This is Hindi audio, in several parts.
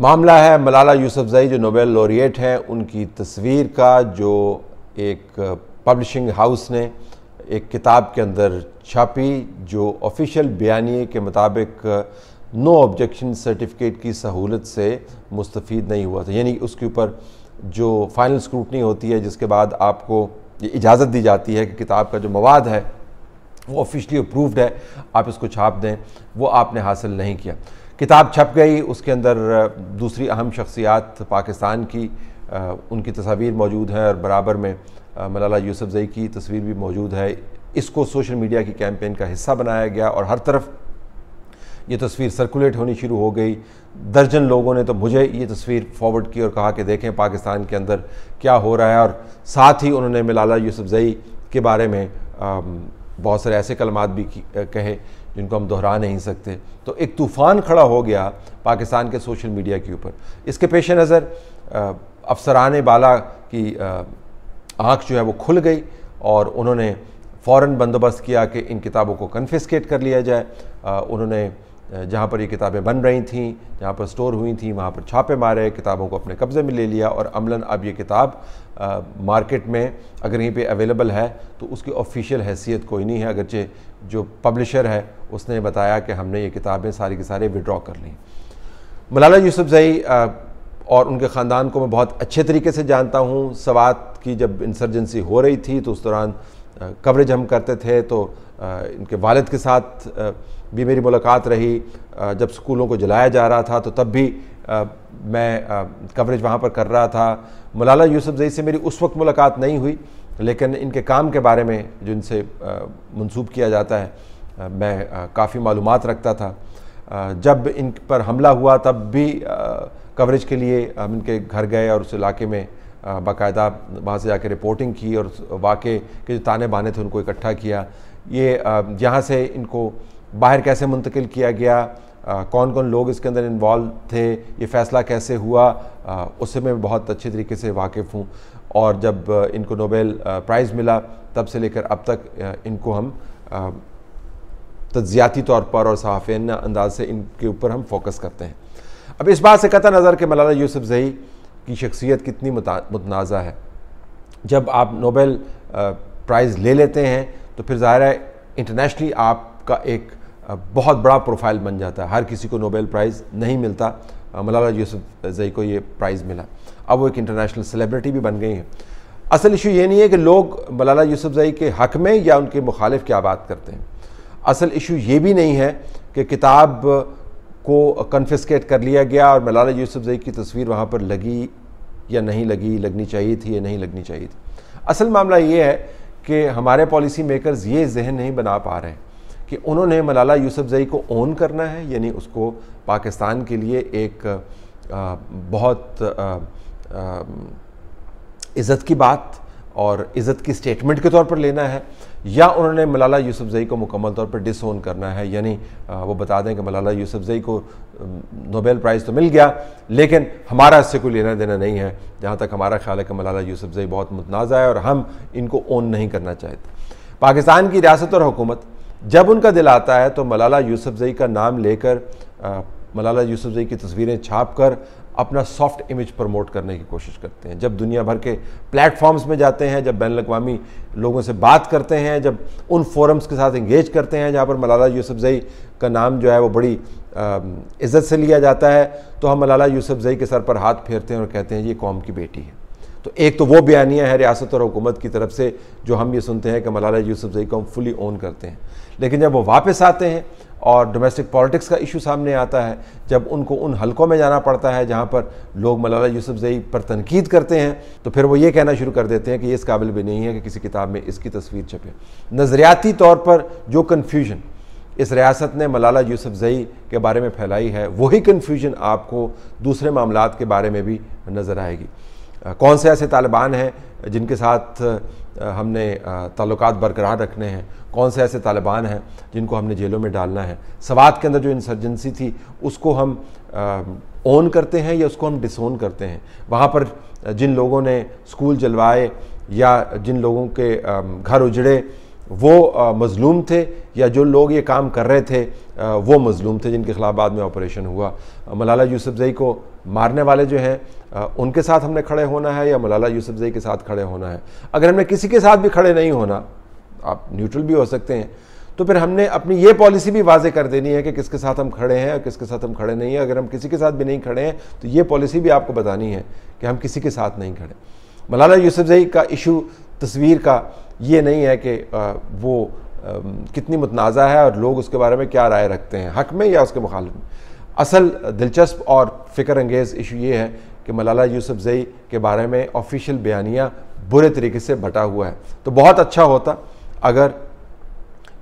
मामला है मलाला यूसुफजई जो नोबेल लॉरिएट हैं उनकी तस्वीर का जो एक पब्लिशिंग हाउस ने एक किताब के अंदर छापी जो ऑफिशियल बयानी के मुताबिक नो ऑब्जेक्शन सर्टिफिकेट की सहूलत से मुस्तफ़ नहीं हुआ था यानी उसके ऊपर जो फाइनल स्क्रूटनी होती है जिसके बाद आपको इजाज़त दी जाती है कि किताब का जो मवाद है वो ऑफिशली अप्रूव्ड है आप इसको छाप दें वो आपने हासिल नहीं किया किताब छप गई उसके अंदर दूसरी अहम शख्सियात पाकिस्तान की उनकी तस्वीर मौजूद हैं और बराबर में मलाला यूसुफजई की तस्वीर भी मौजूद है इसको सोशल मीडिया की कैंपेन का हिस्सा बनाया गया और हर तरफ ये तस्वीर सर्कुलेट होनी शुरू हो गई दर्जन लोगों ने तो मुझे ये तस्वीर फॉरवर्ड की और कहा कि देखें पाकिस्तान के अंदर क्या हो रहा है और साथ ही उन्होंने मलाला यूसुफजई के बारे में बहुत सारे ऐसे कलमात भी कहे जिनको हम दोहरा नहीं सकते तो एक तूफ़ान खड़ा हो गया पाकिस्तान के सोशल मीडिया के ऊपर इसके पेश नज़र अफसरान बाला की आँख जो है वो खुल गई और उन्होंने फ़ौर बंदोबस्त किया कि इन किताबों को कन्फिस्केट कर लिया जाए उन्होंने जहाँ पर ये किताबें बन रही थीं जहाँ पर स्टोर हुई थी वहाँ पर छापे मारे किताबों को अपने कब्ज़े में ले लिया और अमलन अब ये किताब आ, मार्केट में अगर यहीं पे अवेलेबल है तो उसकी ऑफिशियल हैसियत कोई नहीं है अगरचे जो पब्लिशर है उसने बताया कि हमने ये किताबें सारी के सारे विड्रॉ कर लीं मलाला यूसुफई और उनके ख़ानदान को मैं बहुत अच्छे तरीके से जानता हूँ सवात की जब इंसर्जेंसी हो रही थी तो उस दौरान कवरेज हम करते थे तो इनके वालद के साथ भी मेरी मुलाकात रही जब स्कूलों को जलाया जा रहा था तो तब भी मैं कवरेज वहाँ पर कर रहा था मौलाना यूसुफ जई से मेरी उस वक्त मुलाकात नहीं हुई लेकिन इनके काम के बारे में जो इनसे मनसूब किया जाता है मैं काफ़ी मालूम रखता था जब इन पर हमला हुआ तब भी कवरेज के लिए हम इनके घर गए और उस इलाके में बाकायदा वहाँ से जाके रिपोर्टिंग की और वाक़े के जो ताने बाने थे उनको इकट्ठा किया ये यहाँ से इनको बाहर कैसे मुंतकिल किया गया आ, कौन कौन लोग इसके अंदर इन्वॉल्व थे ये फ़ैसला कैसे हुआ उससे मैं बहुत अच्छे तरीके से वाकिफ़ हूँ और जब इनको नोबेल प्राइज़ मिला तब से लेकर अब तक इनको हम तजियाती तौर पर और सहाफ़ाना अंदाज से इनके ऊपर हम फोकस करते हैं अब इस बात से कतः नज़र के मलाना यूसुफ जही की शख्सियत कितनी मतनाज़ा है जब आप नोबेल प्राइज़ ले लेते हैं तो फिर ज़ाहिर है इंटरनेशनली आपका एक बहुत बड़ा प्रोफाइल बन जाता है हर किसी को नोबेल प्राइज़ नहीं मिलता मलाला जई को ये प्राइज़ मिला अब वो एक इंटरनेशनल सेलिब्रिटी भी बन गई हैं असल इशू ये नहीं है कि लोग मलाला जई के हक़ में या उनके मुखालिफ क्या बात करते हैं असल इशू ये भी नहीं है कि किताब को कन्फिस्केट कर लिया गया और मलाला यूसुफजई की तस्वीर वहाँ पर लगी या नहीं लगी लगनी चाहिए थी या नहीं लगनी चाहिए थी असल मामला ये है कि हमारे पॉलिसी मेकर्स ये जहन नहीं बना पा रहे कि उन्होंने मलाला यूसुफजई को ओन करना है यानी उसको पाकिस्तान के लिए एक बहुत इज़्ज़त की बात और इज़्ज़त की स्टेटमेंट के तौर पर लेना है या उन्होंने मलाला यूसुफजई को मुकम्मल तौर पर डिसोन करना है यानी वो बता दें कि मलाला यूसुफजई को नोबेल प्राइज़ तो मिल गया लेकिन हमारा इससे कोई लेना देना नहीं है जहाँ तक हमारा ख्याल है कि मलाला यूसुफजई बहुत मुतनाज़ है और हम इनको ओन नहीं करना चाहते पाकिस्तान की रियासत और हुकूमत जब उनका दिल आता है तो मलाला यूसुफजई का नाम लेकर मलाला यूसुफजई की तस्वीरें छाप कर अपना सॉफ्ट इमेज प्रमोट करने की कोशिश करते हैं जब दुनिया भर के प्लेटफॉर्म्स में जाते हैं जब बैन अवी लोगों से बात करते हैं जब उन फोरम्स के साथ इंगेज करते हैं जहाँ पर मलाला यूसुफजई का नाम जो है वो बड़ी इज़्ज़त से लिया जाता है तो हम मलाला यूसुफजई के सर पर हाथ फेरते हैं और कहते हैं ये कौम की बेटी है तो एक तो वो बयानियाँ हैं रियासत और हुकूमत की तरफ से जो हम ये सुनते हैं कि मलाला यूसुफजई को हम फुली ओन करते हैं लेकिन जब वो वापस आते हैं और डोमेस्टिक पॉलिटिक्स का इशू सामने आता है जब उनको उन हलकों में जाना पड़ता है जहाँ पर लोग मलाला यूसुफजई पर तनकीद करते हैं तो फिर वो ये कहना शुरू कर देते हैं कि ये इस काबिल भी नहीं है कि किसी किताब में इसकी तस्वीर छपे नज़रियाती तौर पर जो कन्फ्यूजन इस रियासत ने मलाला यूसुफजई के बारे में फैलाई है वही कन्फ्यूजन आपको दूसरे मामला के बारे में भी नज़र आएगी कौन से ऐसे तालिबान हैं जिनके साथ हमने ताल्लुक बरकरार रखने हैं कौन से ऐसे तालिबान हैं जिनको हमने जेलों में डालना है सवात के अंदर जो इंसर्जेंसी थी उसको हम ओन करते हैं या उसको हम डिसोन करते हैं वहाँ पर जिन लोगों ने स्कूल जलवाए या जिन लोगों के घर उजड़े वो मज़लूम थे या जो लोग ये काम कर रहे थे वो मज़लूम थे जिनके ख़िलाफ़ बाद में ऑपरेशन हुआ मलाला यूसुफ़ई को मारने वाले जो हैं उनके साथ हमने खड़े होना है या मलाला यूसुफ़ई के साथ खड़े होना है अगर हमने किसी के साथ भी खड़े नहीं होना आप न्यूट्रल भी हो सकते हैं तो फिर हमने अपनी ये पॉलिसी भी वाजे कर देनी है कि किसके साथ हम खड़े हैं और किसके साथ हम खड़े नहीं हैं अगर हम किसी के साथ भी नहीं खड़े हैं तो ये पॉलिसी भी आपको बतानी है कि हम किसी के साथ नहीं खड़े मलाला यूसुफ़ई का इशू तस्वीर का ये नहीं है कि वो कितनी मुतनाज़ा है और लोग उसके बारे में क्या राय रखते हैं हक में या उसके मुखालफ में असल दिलचस्प और फ़िक्र अंगेज़ इशू ये है कि मलाला यूसुफ जई के बारे में ऑफिशियल बयानिया बुरे तरीके से बटा हुआ है तो बहुत अच्छा होता अगर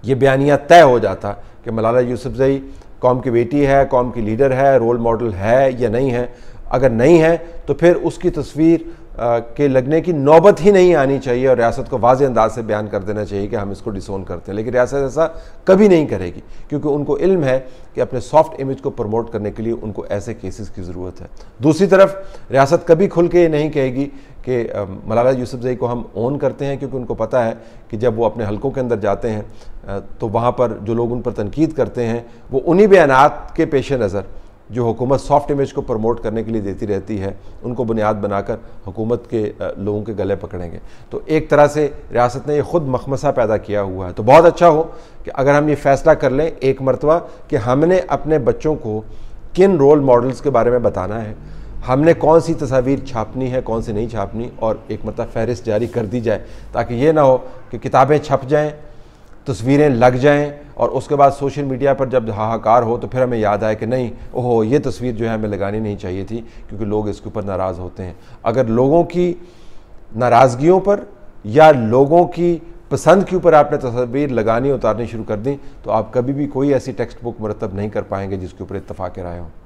ये बयानिया तय हो जाता कि मलाला यूसुफ जई कौम की बेटी है कौम की लीडर है रोल मॉडल है या नहीं है अगर नहीं है तो फिर उसकी तस्वीर के लगने की नौबत ही नहीं आनी चाहिए और रियासत को वाज अंदाज से बयान कर देना चाहिए कि हम इसको डिसोन करते हैं लेकिन रियासत ऐसा कभी नहीं करेगी क्योंकि उनको इल्म है कि अपने सॉफ्ट इमेज को प्रमोट करने के लिए उनको ऐसे केसेस की ज़रूरत है दूसरी तरफ रियासत कभी खुल के ये नहीं कहेगी कि मलाला जई को हम ओन करते हैं क्योंकि उनको पता है कि जब वो अपने हलकों के अंदर जाते हैं तो वहाँ पर जो लोग उन पर तनकीद करते हैं वो उन्हीं बयान के पेश नज़र जो हुकूमत सॉफ्ट इमेज को प्रमोट करने के लिए देती रहती है उनको बुनियाद बनाकर हुकूमत के लोगों के गले पकड़ेंगे तो एक तरह से रियासत ने ये ख़ुद मखमसा पैदा किया हुआ है तो बहुत अच्छा हो कि अगर हम ये फ़ैसला कर लें एक मरतबा कि हमने अपने बच्चों को किन रोल मॉडल्स के बारे में बताना है हमने कौन सी तस्वीर छापनी है कौन सी नहीं छापनी और एक मतलब फहरिस्त जारी कर दी जाए ताकि ये ना हो कि किताबें छप जाएँ तस्वीरें लग जाएं और उसके बाद सोशल मीडिया पर जब हाहाकार हो तो फिर हमें याद आए कि नहीं ओहो ये तस्वीर जो है हमें लगानी नहीं चाहिए थी क्योंकि लोग इसके ऊपर नाराज़ होते हैं अगर लोगों की नाराज़गियों पर या लोगों की पसंद के ऊपर आपने तस्वीर लगानी उतारनी शुरू कर दी तो आप कभी भी कोई ऐसी टेक्स्ट बुक मरतब नहीं कर पाएंगे जिसके ऊपर इतफाक़ राय हों